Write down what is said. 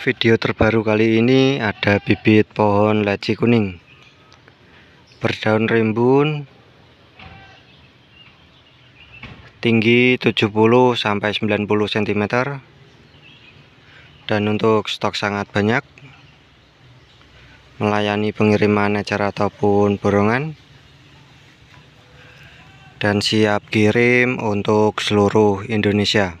video terbaru kali ini ada bibit pohon leci kuning berdaun rimbun tinggi 70 sampai 90 cm dan untuk stok sangat banyak melayani pengiriman acara ataupun borongan dan siap kirim untuk seluruh Indonesia